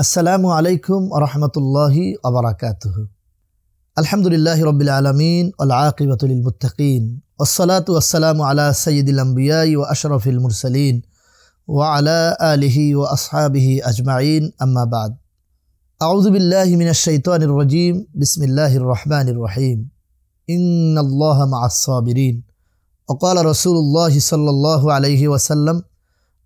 السلام عليكم ورحمة الله وبركاته الحمد لله رب العالمين والعاقبة للمتقين والصلاة والسلام على سيد الأنبياء وأشرف المرسلين وعلى آله وأصحابه أجمعين أما بعد أعوذ بالله من الشيطان الرجيم بسم الله الرحمن الرحيم إن الله مع الصابرين وقال رسول الله صلى الله عليه وسلم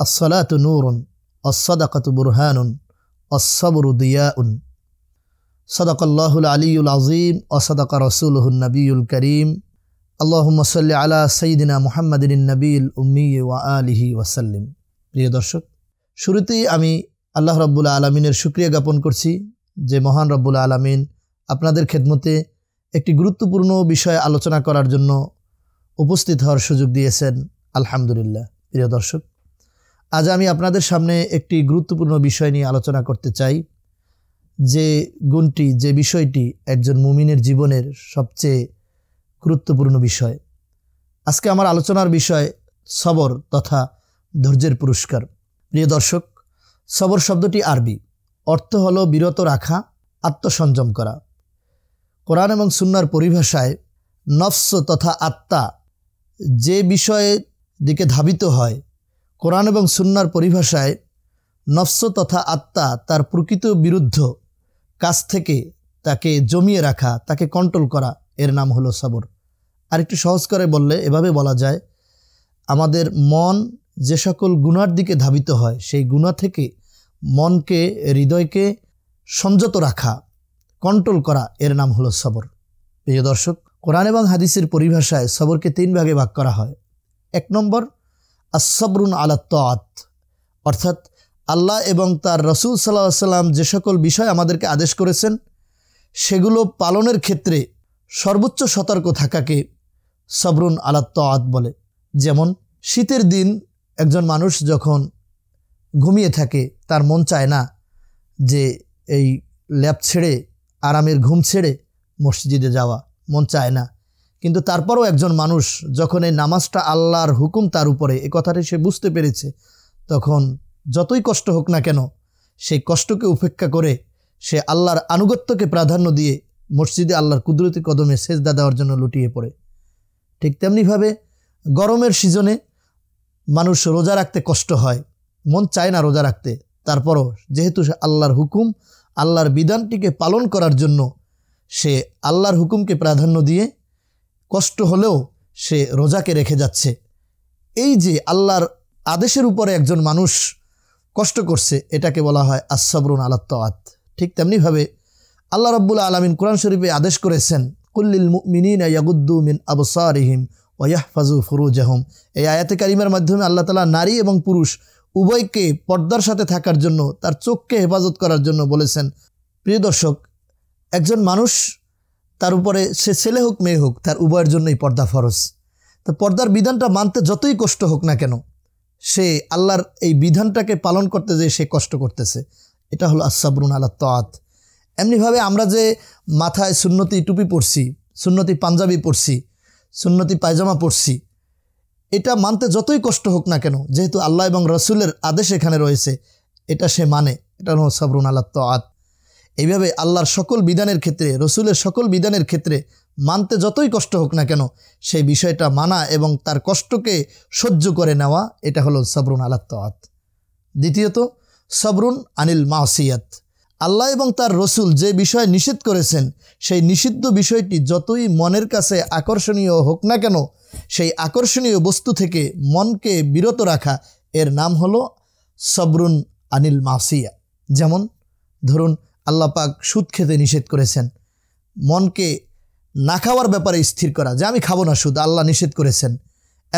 الصلاة نور والصدقة برهان অসবরুদ্দিয়াউন সদকল্লাহুল আলিউল আজিম অসদকা রসুলহুল নবীল করিম আল্লাহম সাল্লি আলা সঈদিনা মুহাম্মদিন নবীল উম্মি ওয়া আলিহি ওয়াসাল্লিম প্রিয় দর্শক শুরুতেই আমি আল্লাহ রব্বুল আলমিনের সুক্রিয়া জ্ঞাপন করছি যে মহান রব্বুল আলমিন আপনাদের খেদমতে একটি গুরুত্বপূর্ণ বিষয়ে আলোচনা করার জন্য উপস্থিত হওয়ার সুযোগ দিয়েছেন আলহামদুলিল্লাহ প্রিয় দর্শক আজ আমি আপনাদের সামনে একটি গুরুত্বপূর্ণ বিষয় নিয়ে আলোচনা করতে চাই যে গুণটি যে বিষয়টি একজন মুমিনের জীবনের সবচেয়ে গুরুত্বপূর্ণ বিষয় আজকে আমার আলোচনার বিষয় সবর তথা ধৈর্যের পুরস্কার প্রিয় দর্শক সবর শব্দটি আরবি অর্থ হলো বিরত রাখা আত্মসংযম করা কোরআন এবং সুন্নার পরিভাষায় নফস তথা আত্মা যে বিষয়ে দিকে ধাবিত হয় কোরআন এবং সুন্নার পরিভাষায় নফস তথা আত্মা তার প্রকৃত বিরুদ্ধ কাজ থেকে তাকে জমিয়ে রাখা তাকে কন্ট্রোল করা এর নাম হলো আর একটু সহজ করে বললে এভাবে বলা যায় আমাদের মন যে সকল গুণার দিকে ধাবিত হয় সেই গুণা থেকে মনকে হৃদয়কে সংযত রাখা কন্ট্রোল করা এর নাম হলো সবর প্রিয় দর্শক কোরআন এবং হাদিসের পরিভাষায় সবরকে তিন ভাগে ভাগ করা হয় এক নম্বর আসবরুন আলাত্তাত অর্থাৎ আল্লাহ এবং তার রসুল সাল্লাহ সাল্লাম যে সকল বিষয় আমাদেরকে আদেশ করেছেন সেগুলো পালনের ক্ষেত্রে সর্বোচ্চ সতর্ক থাকাকে সবরুন আলাত্তাত বলে যেমন শীতের দিন একজন মানুষ যখন ঘুমিয়ে থাকে তার মন চায় না যে এই ল্যাব ছেড়ে আরামের ঘুম ছেড়ে মসজিদে যাওয়া মন চায় না কিন্তু তারপরও একজন মানুষ যখন এই নামাজটা আল্লাহর হুকুম তার উপরে এ কথাটি সে বুঝতে পেরেছে তখন যতই কষ্ট হোক না কেন সেই কষ্টকে উপেক্ষা করে সে আল্লাহর আনুগত্যকে প্রাধান্য দিয়ে মসজিদে আল্লাহর কুদরতি কদমে সেজদা দেওয়ার জন্য লুটিয়ে পড়ে ঠিক তেমনিভাবে গরমের সিজনে মানুষ রোজা রাখতে কষ্ট হয় মন চায় না রোজা রাখতে তারপরও যেহেতু সে আল্লাহর হুকুম আল্লাহর বিধানটিকে পালন করার জন্য সে আল্লাহর হুকুমকে প্রাধান্য দিয়ে কষ্ট হলেও সে রোজাকে রেখে যাচ্ছে এই যে আল্লাহর আদেশের উপরে একজন মানুষ কষ্ট করছে এটাকে বলা হয় আসাবরুন আলাত্তাত ঠিক তেমনিভাবে আল্লাহ রব্বুল আলমিন কোরআন শরীফে আদেশ করেছেন কুল্লিল মিনীন ইয়াগুদ্দু মিন আবসারিহিম ওয়াহফাজু ফুরুজাহম এই আয়াতে কারিমের মাধ্যমে আল্লাহ তালা নারী এবং পুরুষ উভয়কে পর্দার সাথে থাকার জন্য তার চোখকে হেফাজত করার জন্য বলেছেন প্রিয় দর্শক একজন মানুষ তার উপরে সে ছেলে হোক মেয়ে হোক তার উভয়ের জন্যই পর্দা ফরজ তো পর্দার বিধানটা মানতে যতই কষ্ট হোক না কেন সে আল্লাহর এই বিধানটাকে পালন করতে যেয়ে সে কষ্ট করতেছে এটা হলো আসাবরুন আল্লাহ তাত এমনিভাবে আমরা যে মাথায় সুন্নতি টুপি পরছি সুন্নতি পাঞ্জাবি পরছি সুন্নতি পায়জামা পরছি এটা মানতে যতই কষ্ট হোক না কেন যেহেতু আল্লাহ এবং রসুলের আদেশ এখানে রয়েছে এটা সে মানে এটা হলো সাবরুন আল্লাহ তাত এইভাবে আল্লাহর সকল বিধানের ক্ষেত্রে রসুলের সকল বিধানের ক্ষেত্রে মানতে যতই কষ্ট হোক না কেন সেই বিষয়টা মানা এবং তার কষ্টকে সহ্য করে নেওয়া এটা হলো সবরুন আলাত্তাত দ্বিতীয়ত সবরুন আনিল মাওসিয়াত আল্লাহ এবং তার রসুল যে বিষয় নিষেধ করেছেন সেই নিষিদ্ধ বিষয়টি যতই মনের কাছে আকর্ষণীয় হোক না কেন সেই আকর্ষণীয় বস্তু থেকে মনকে বিরত রাখা এর নাম হলো সবরুন আনিল মাসিয়া যেমন ধরুন আল্লাপাক সুদ খেতে নিষেধ করেছেন মনকে না খাওয়ার ব্যাপারে স্থির করা যে আমি খাবো না সুদ আল্লাহ নিষেধ করেছেন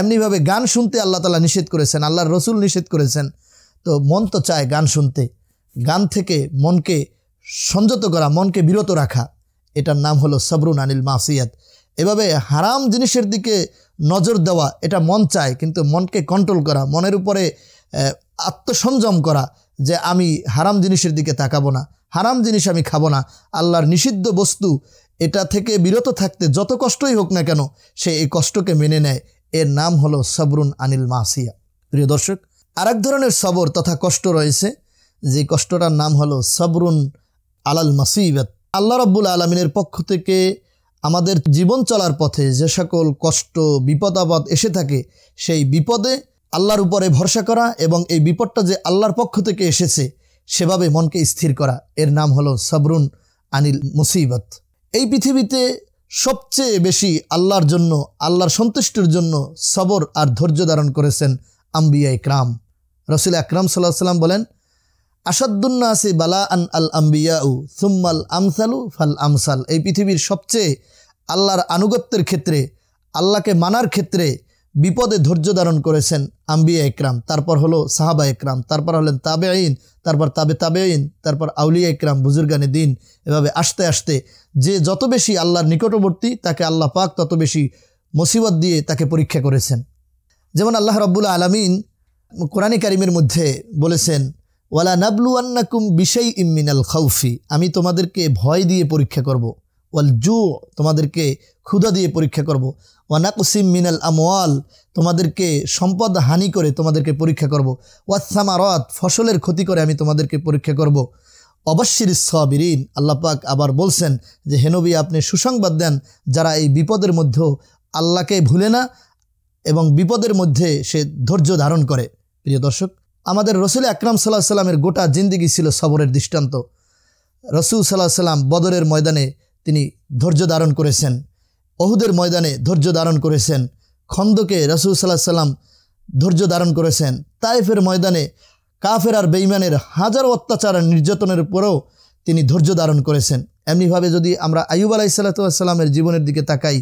এমনিভাবে গান শুনতে আল্লাহ তালা নিষেধ করেছেন আল্লাহর রসুল নিষেধ করেছেন তো মন তো চায় গান শুনতে গান থেকে মনকে সংযত করা মনকে বিরত রাখা এটার নাম হলো সবরুন আনিল মাসিয়াত এভাবে হারাম জিনিসের দিকে নজর দেওয়া এটা মন চায় কিন্তু মনকে কন্ট্রোল করা মনের উপরে আত্মসংযম করা যে আমি হারাম জিনিসের দিকে তাকাবো না হারাম জিনিস আমি খাবো না আল্লাহর নিষিদ্ধ বস্তু এটা থেকে বিরত থাকতে যত কষ্টই হোক না কেন সে এই কষ্টকে মেনে নেয় এর নাম হলো সবরুন আনিল মাসিয়া প্রিয় দর্শক আরেক ধরনের সবর তথা কষ্ট রয়েছে যে কষ্টটার নাম হলো সবরুন আলাল মাসিবাত আল্লাহ রব্বুল আলমিনের পক্ষ থেকে আমাদের জীবন চলার পথে যে সকল কষ্ট বিপদ আপদ এসে থাকে সেই বিপদে আল্লাহর উপরে ভরসা করা এবং এই বিপদটা যে আল্লাহর পক্ষ থেকে এসেছে সেভাবে মনকে স্থির করা এর নাম হলো সাবরুন আনিল মুসিবত এই পৃথিবীতে সবচেয়ে বেশি আল্লাহর জন্য আল্লাহর সন্তুষ্টির জন্য সবর আর ধৈর্য ধারণ করেছেন আম্বিয়া ইকরাম রসুল আকরাম সাল্লাহ সাল্লাম বলেন আসে বালা আন আল আম্বিয়াউ সুম্মাল আমসালু ফাল আমসাল এই পৃথিবীর সবচেয়ে আল্লাহর আনুগত্যের ক্ষেত্রে আল্লাহকে মানার ক্ষেত্রে বিপদে ধৈর্য ধারণ করেছেন আম্বিয়া একরাম তারপর হলো সাহাবা একরাম তারপর হলেন তাবে আইন তারপর তাবে তাবে আইন তারপর আউলিয়া একরাম বুজুর্গানে দিন এভাবে আসতে আসতে যে যত বেশি আল্লাহর নিকটবর্তী তাকে আল্লাহ পাক তত বেশি মুসিবত দিয়ে তাকে পরীক্ষা করেছেন যেমন আল্লাহ রব্বুল্লা আলমিন কোরআন কারিমের মধ্যে বলেছেন ওয়ালা নাবলু আন্নাকুম বিষাই ইমিনাল খৌফি আমি তোমাদেরকে ভয় দিয়ে পরীক্ষা করব। ওয়াল জু তোমাদেরকে ক্ষুদা দিয়ে পরীক্ষা করব ওয়ানাকুসিম মিনাল আমওয়াল তোমাদেরকে সম্পদ হানি করে তোমাদেরকে পরীক্ষা করব ওয়াসামারত ফসলের ক্ষতি করে আমি তোমাদেরকে পরীক্ষা করব অবশ্যই সবিরিন আল্লাপাক আবার বলছেন যে হেনবি আপনি সুসংবাদ দেন যারা এই বিপদের মধ্যেও আল্লাহকে ভুলে না এবং বিপদের মধ্যে সে ধৈর্য ধারণ করে প্রিয় দর্শক আমাদের রসুল আকরাম সাল্লাহ সাল্লামের গোটা জিন্দিগি ছিল সবরের দৃষ্টান্ত রসুল সাল্লাহ সাল্লাম বদরের ময়দানে তিনি ধৈর্য ধারণ করেছেন অহুদের ময়দানে ধৈর্য ধারণ করেছেন খন্দকে রসুল সাল্লাহ সাল্লাম ধৈর্য ধারণ করেছেন তাইফের ময়দানে কাফের আর বেইমানের হাজারো অত্যাচার আর নির্যাতনের পরেও তিনি ধৈর্য ধারণ করেছেন এমনিভাবে যদি আমরা আইব আলাই সাল্লাহসাল্লামের জীবনের দিকে তাকাই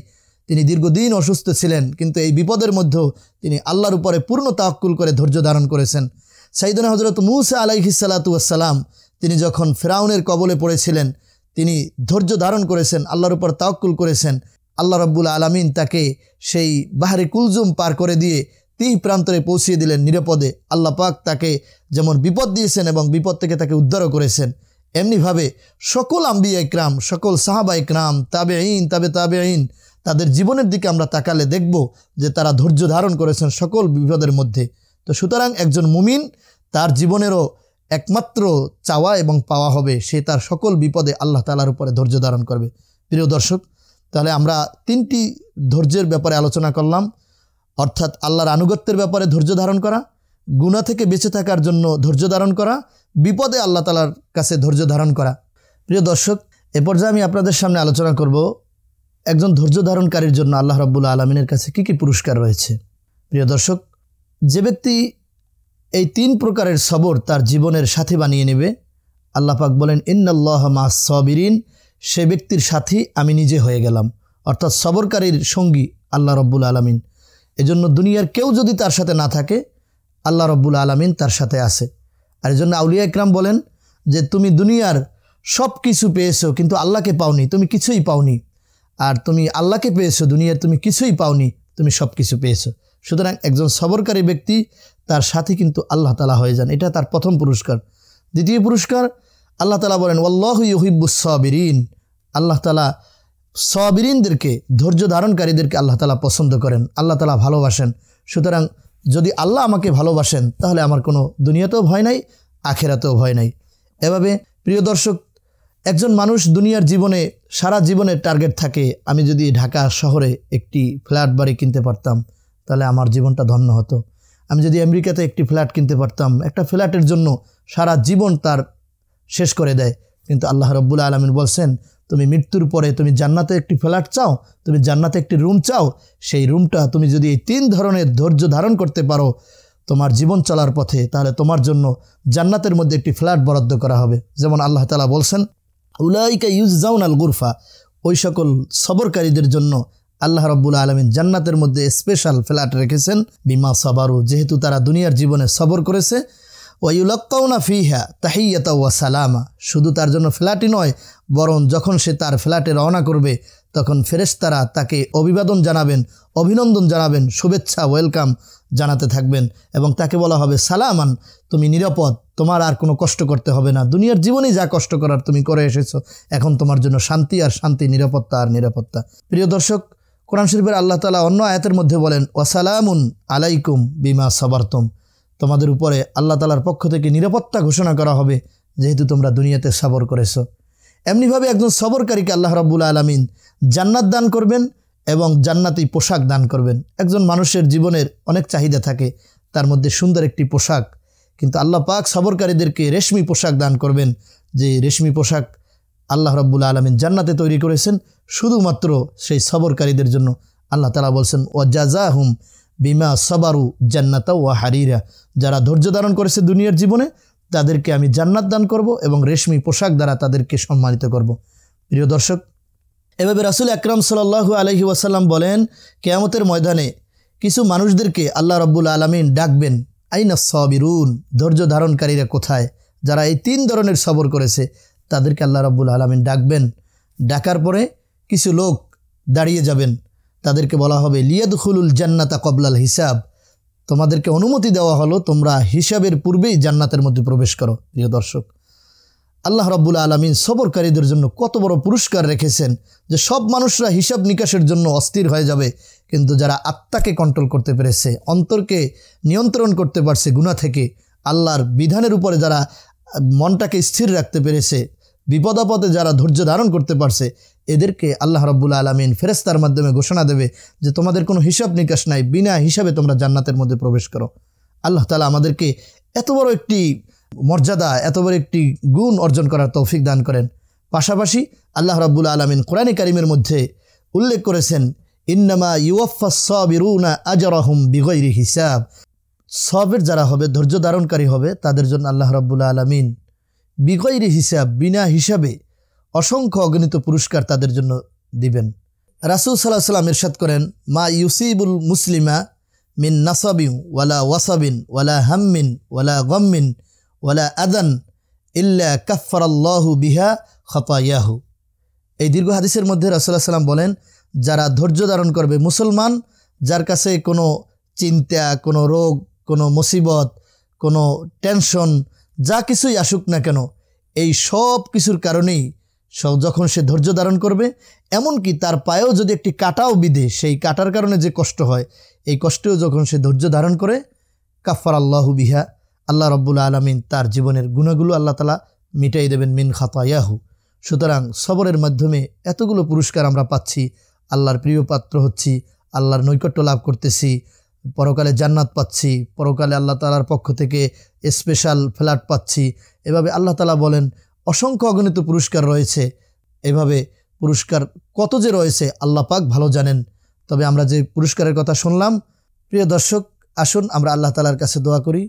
তিনি দীর্ঘদিন অসুস্থ ছিলেন কিন্তু এই বিপদের মধ্যেও তিনি আল্লাহর উপরে পূর্ণ তাক্কুল করে ধৈর্য ধারণ করেছেন সাইদনা হজরত মুসা আলাইহি আসসালাম তিনি যখন ফেরাউনের কবলে পড়েছিলেন তিনি ধৈর্য ধারণ করেছেন আল্লাহর উপর তাওকুল করেছেন আল্লাহ রব্বুল আলমিন তাকে সেই বাহারে কুলজুম পার করে দিয়ে তিন প্রান্তরে পৌঁছিয়ে দিলেন নিরাপদে আল্লাহ পাক তাকে যেমন বিপদ দিয়েছেন এবং বিপদ থেকে তাকে উদ্ধারও করেছেন এমনিভাবে সকল আম্বিয়া ইকরাম সকল সাহাবা ইকরাম তাবে ইন তাবে তাবে ইন তাদের জীবনের দিকে আমরা তাকালে দেখব যে তারা ধৈর্য ধারণ করেছেন সকল বিপদের মধ্যে তো সুতরাং একজন মুমিন তার জীবনেরও একমাত্র চাওয়া এবং পাওয়া হবে সে তার সকল বিপদে আল্লাহ তালার উপরে ধৈর্য ধারণ করবে প্রিয় দর্শক তাহলে আমরা তিনটি ধৈর্যের ব্যাপারে আলোচনা করলাম অর্থাৎ আল্লাহর আনুগত্যের ব্যাপারে ধৈর্য ধারণ করা গুণা থেকে বেঁচে থাকার জন্য ধৈর্য ধারণ করা বিপদে আল্লাহ তালার কাছে ধৈর্য ধারণ করা প্রিয় দর্শক এ পর্যায়ে আমি আপনাদের সামনে আলোচনা করব একজন ধৈর্য ধারণকারীর জন্য আল্লাহ রব্বুল্লা আলমিনের কাছে কী কী পুরস্কার রয়েছে প্রিয় দর্শক যে ব্যক্তি এই তিন প্রকারের সবর তার জীবনের সাথে বানিয়ে নেবে আল্লাপাক বলেন ইন্নাল্লাহ মা সবিরিন সে ব্যক্তির সাথী আমি নিজে হয়ে গেলাম অর্থাৎ সবরকারীর সঙ্গী আল্লাহ রব্বুল আলমিন এজন্য দুনিয়ার কেউ যদি তার সাথে না থাকে আল্লাহ রব্বুল আলমিন তার সাথে আছে আর এজন্য আউলিয়া ইকরাম বলেন যে তুমি দুনিয়ার সব কিছু পেয়েছো কিন্তু আল্লাহকে পাওনি তুমি কিছুই পাওনি আর তুমি আল্লাহকে পেয়েছো দুনিয়ার তুমি কিছুই পাওনি তুমি সব কিছু পেয়েছো সুতরাং একজন সবরকারী ব্যক্তি তার সাথে কিন্তু আল্লাহ তালা হয়ে যান এটা তার প্রথম পুরস্কার দ্বিতীয় পুরস্কার আল্লাহ তালা বলেন ওল্লাহ ইহিব্বু সবিরিন আল্লাহ তালা সবিরিনদেরকে ধৈর্য ধারণকারীদেরকে আল্লাহ তালা পছন্দ করেন আল্লাহ তালা ভালোবাসেন সুতরাং যদি আল্লাহ আমাকে ভালোবাসেন তাহলে আমার কোনো দুনিয়াতেও ভয় নাই আখেরাতেও ভয় নাই এভাবে প্রিয় দর্শক একজন মানুষ দুনিয়ার জীবনে সারা জীবনের টার্গেট থাকে আমি যদি ঢাকা শহরে একটি ফ্ল্যাট বাড়ি কিনতে পারতাম তাহলে আমার জীবনটা ধন্য হতো আমি যদি আমেরিকাতে একটি ফ্ল্যাট কিনতে পারতাম একটা ফ্ল্যাটের জন্য সারা জীবন তার শেষ করে দেয় কিন্তু আল্লাহ রব্বুল আলমিন বলছেন তুমি মৃত্যুর পরে তুমি জান্নাতে একটি ফ্ল্যাট চাও তুমি জান্নাতে একটি রুম চাও সেই রুমটা তুমি যদি এই তিন ধরনের ধৈর্য ধারণ করতে পারো তোমার জীবন চলার পথে তাহলে তোমার জন্য জান্নাতের মধ্যে একটি ফ্ল্যাট বরাদ্দ করা হবে যেমন আল্লাহ তালা বলছেন উলাইকা ইউজ জাউন আল গুরফা ওই সকল সবরকারীদের জন্য আল্লাহ রব্বুল আলমিন জান্নাতের মধ্যে স্পেশাল ফ্ল্যাট রেখেছেন বিমা সবারু যেহেতু তারা দুনিয়ার জীবনে সবর করেছে ওয়ুলক্কাউনা ফিহা তাহিয়াতা ওয়া সালামা শুধু তার জন্য ফ্ল্যাটই নয় বরং যখন সে তার ফ্ল্যাটে রওনা করবে তখন ফেরেশতারা তাকে অভিবাদন জানাবেন অভিনন্দন জানাবেন শুভেচ্ছা ওয়েলকাম জানাতে থাকবেন এবং তাকে বলা হবে সালামান তুমি নিরাপদ তোমার আর কোনো কষ্ট করতে হবে না দুনিয়ার জীবনেই যা কষ্ট করার তুমি করে এসেছো এখন তোমার জন্য শান্তি আর শান্তি নিরাপত্তা আর নিরাপত্তা প্রিয় দর্শক কোরআন শরীফের আল্লাহ তালা অন্য আয়াতের মধ্যে বলেন ওয়াসালামুন আলাইকুম বিমা সাবার্তম তোমাদের উপরে আল্লাহ তালার পক্ষ থেকে নিরাপত্তা ঘোষণা করা হবে যেহেতু তোমরা দুনিয়াতে সাবর করেছ এমনিভাবে একজন সবরকারীকে আল্লাহ রাব্বুল আলমিন জান্নাত দান করবেন এবং জান্নাতি পোশাক দান করবেন একজন মানুষের জীবনের অনেক চাহিদা থাকে তার মধ্যে সুন্দর একটি পোশাক কিন্তু আল্লাহ পাক সবরকারীদেরকে রেশমি পোশাক দান করবেন যে রেশমি পোশাক আল্লাহ রব্বুল আলমিন জান্নাতে তৈরি করেছেন শুধুমাত্র সেই সবরকারীদের জন্য আল্লাহ তালা বলছেন ও জাজা হুম বিমা সবারু জান্নাতা ও হারিরা যারা ধৈর্য ধারণ করেছে দুনিয়ার জীবনে তাদেরকে আমি জান্নাত দান করব এবং রেশমি পোশাক দ্বারা তাদেরকে সম্মানিত করব প্রিয় দর্শক এভাবে রাসুল আকরাম সাল্লাহু আলহি ওয়াসাল্লাম বলেন কেয়ামতের ময়দানে কিছু মানুষদেরকে আল্লাহ রব্বুল আলমিন ডাকবেন আইনা সবিরুন ধৈর্য ধারণকারীরা কোথায় যারা এই তিন ধরনের সবর করেছে তাদেরকে আল্লাহ রব্বুল আলমিন ডাকবেন ডাকার পরে কিছু লোক দাঁড়িয়ে যাবেন তাদেরকে বলা হবে খুলুল জান্নাতা কবলাল হিসাব তোমাদেরকে অনুমতি দেওয়া হলো তোমরা হিসাবের পূর্বেই জান্নাতের মধ্যে প্রবেশ করো প্রিয় দর্শক আল্লাহ রব্বুল আলমিন সবরকারীদের জন্য কত বড় পুরস্কার রেখেছেন যে সব মানুষরা হিসাব নিকাশের জন্য অস্থির হয়ে যাবে কিন্তু যারা আত্মাকে কন্ট্রোল করতে পেরেছে অন্তরকে নিয়ন্ত্রণ করতে পারছে গুণা থেকে আল্লাহর বিধানের উপরে যারা মনটাকে স্থির রাখতে পেরেছে বিপদাপদে যারা ধৈর্য ধারণ করতে পারছে এদেরকে আল্লাহ রব্বুল আলমিন ফেরেস্তার মাধ্যমে ঘোষণা দেবে যে তোমাদের কোনো হিসাব নিকাশ নাই বিনা হিসাবে তোমরা জান্নাতের মধ্যে প্রবেশ করো আল্লাহ তালা আমাদেরকে এত বড় একটি মর্যাদা এত বড় একটি গুণ অর্জন করার তৌফিক দান করেন পাশাপাশি আল্লাহ রব্বুল আলমিন কোরআনে কারিমের মধ্যে উল্লেখ করেছেন ইন্নামা ইউফা সবিরুনা রহম বিগৈরি হিসাব সবের যারা হবে ধৈর্য ধারণকারী হবে তাদের জন্য আল্লাহ রব্বুল আলমিন বিগৈরি হিসাব বিনা হিসাবে অসংখ্য অগণিত পুরস্কার তাদের জন্য দিবেন রাসুল সাল্লাহ সাল্লাম ইরশাদ করেন মা ইউসিবুল মুসলিমা মিন নাসাবিন ওয়ালা ওয়াসাবিন ওয়ালা হাম্মিন ওয়ালা গম্মিন ওয়ালা আদান ইল্লা কাফারাল্লাহু বিহা খপায়াহু এই দীর্ঘ হাদিসের মধ্যে রাসুল্লাহ সাল্লাম বলেন যারা ধৈর্য ধারণ করবে মুসলমান যার কাছে কোনো চিন্তা কোনো রোগ কোনো মুসিবত কোনো টেনশন যা কিছুই আসুক না কেন এই সব কিছুর কারণেই যখন সে ধৈর্য ধারণ করবে এমনকি তার পায়েও যদি একটি কাটাও বিধে সেই কাটার কারণে যে কষ্ট হয় এই কষ্টেও যখন সে ধৈর্য ধারণ করে কাফার আল্লাহ বিহা আল্লাহ রব্বুল আলমিন তার জীবনের গুণাগুলো আল্লাহ তালা মিটাই দেবেন মিন খাতায়াহু সুতরাং সবরের মাধ্যমে এতগুলো পুরস্কার আমরা পাচ্ছি আল্লাহর প্রিয় পাত্র হচ্ছি আল্লাহর নৈকট্য লাভ করতেছি পরকালে জান্নাত পাচ্ছি পরকালে আল্লাহ তালার পক্ষ থেকে স্পেশাল ফ্ল্যাট পাচ্ছি এভাবে আল্লাহ তালা বলেন অসংখ্য অগণিত পুরস্কার রয়েছে এভাবে পুরস্কার কত যে রয়েছে আল্লাহ পাক ভালো জানেন তবে আমরা যে পুরস্কারের কথা শুনলাম প্রিয় দর্শক আসুন আমরা আল্লাহ তালার কাছে দোয়া করি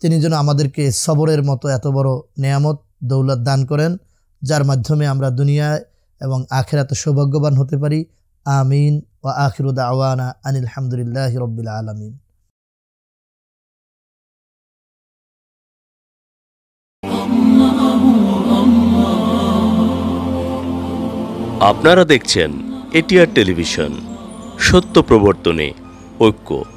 তিনি যেন আমাদেরকে সবরের মতো এত বড় নেয়ামত দৌলত দান করেন যার মাধ্যমে আমরা দুনিয়ায় এবং আখের এত সৌভাগ্যবান হতে পারি আমিন ও আখিরুদ আওয়ানা আনিল হামদুলিল্লাহ রবিল আলমিন আপনারা দেখছেন এটিআর টেলিভিশন সত্য প্রবর্তনে ঐক্য